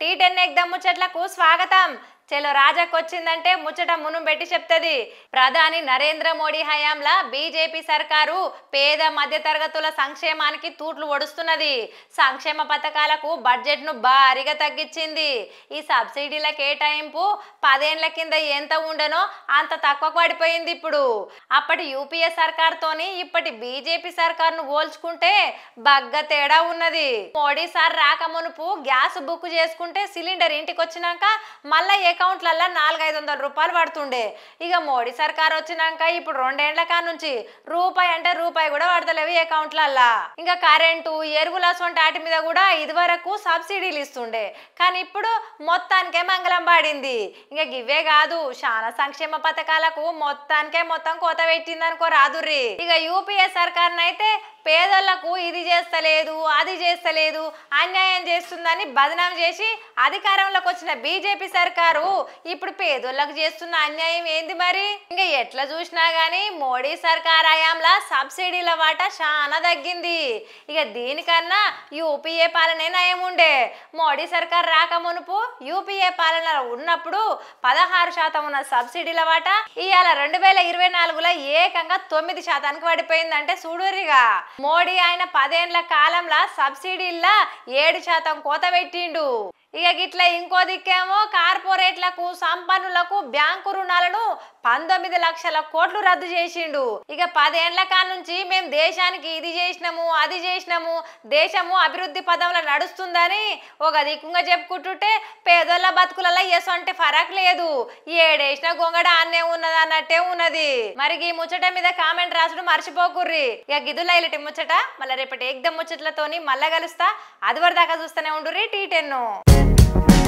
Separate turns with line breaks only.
tea ten ఎగ్దాం ముచ్చట్లకు స్వాగతం చెలో వచ్చిందంటే ముచ్చట మును పెట్టి చెప్తుంది ప్రధాని నరేంద్ర మోడీ హయాంలా బీజేపీ సర్కారు పేద మధ్యతరగతుల సంక్షేమానికి తూట్లు ఒడుస్తున్నది సంక్షేమ పథకాలకు బడ్జెట్ను భారీగా తగ్గించింది ఈ సబ్సిడీల కేటాయింపు పదేండ్ల కింద ఎంత ఉండనో అంత తక్కువ పడిపోయింది ఇప్పుడు అప్పటి యూపీఏ సర్కార్తోని ఇప్పటి బీజేపీ సర్కారును పోల్చుకుంటే బగ్గ తేడా ఉన్నది మోడీ సార్ రాక మునుపు గ్యాస్ బుక్ చేసుకుంటే సిలిండర్ ఇంటికి వచ్చినాక మళ్ళీ నాలుగు నాలుగైదు వందల రూపాయలు పడుతుండే ఇక మోడీ సర్కార్ వచ్చినాక ఇప్పుడు రెండేండ్ల కా నుంచి రూపాయి అంటే రూపాయి కూడా పడతలేవు ఈ అకౌంట్లల్లా ఇంకా కరెంటు ఎరువులు అసొంటి వాటి మీద కూడా ఇదివరకు సబ్సిడీలు ఇస్తుండే కానీ ఇప్పుడు మొత్తానికే మంగళం పడింది ఇంకా ఇవే కాదు చాలా సంక్షేమ పథకాలకు మొత్తానికే మొత్తం కోత పెట్టింది అనుకో రాదుర్రి ఇక యూపీఏ అయితే పేదలకు ఇది చేస్తలేదు అది చేస్తలేదు అన్యాయం చేస్తుందని బదనాం చేసి అధికారంలోకి వచ్చిన బీజేపీ సర్కారు బాబు ఇప్పుడు పేదోళ్ళకు చేస్తున్న అన్యాయం ఏంది మరి ఇంకా ఎట్లా చూసినా గాని మోడీ సర్కార్ హయాంలా సబ్సిడీల వాటా చాలా తగ్గింది ఇక దీనికన్నా యూపీఏ పాలనే నయం ఉండే మోడీ సర్కార్ రాక మునుపు యూపీఏ పాలన ఉన్నప్పుడు పదహారు శాతం ఉన్న సబ్సిడీల వాటా ఇవాళ రెండు వేల ఇరవై నాలుగులో ఏకంగా తొమ్మిది శాతానికి పడిపోయిందంటే చూడరిగా మోడీ ఆయన పదేండ్ల కాలంలో సబ్సిడీల్లో ఏడు శాతం కోత పెట్టిండు ఇక గిట్ల ఇంకో దిక్కేమో కార్పొరేట్ రైతులకు సంపన్నులకు బ్యాంకు రుణాలను పంతొమ్మిది లక్షల కోట్లు రద్దు చేసిండు ఇక పదేండ్ల కాల నుంచి మేము దేశానికి ఇది చేసినాము అది చేసినాము దేశము అభివృద్ధి పదంలో నడుస్తుందని ఒక దిక్కుంగా చెప్పుకుంటుంటే పేదోళ్ళ బతుకులలో ఎసు అంటే ఫరక్ లేదు ఏడేసిన గొంగడ అన్నే ఉన్నది అన్నట్టే ఉన్నది మరి ఈ ముచ్చట మీద కామెంట్ రాసుడు మర్చిపోకుర్రి ఇక గిదుల ఇలాంటి ముచ్చట మళ్ళీ రేపటి ఎగ్దం ముచ్చట్లతోని మళ్ళా కలుస్తా అది వరదాకా చూస్తూనే ఉండుర్రి టీ టెన్ను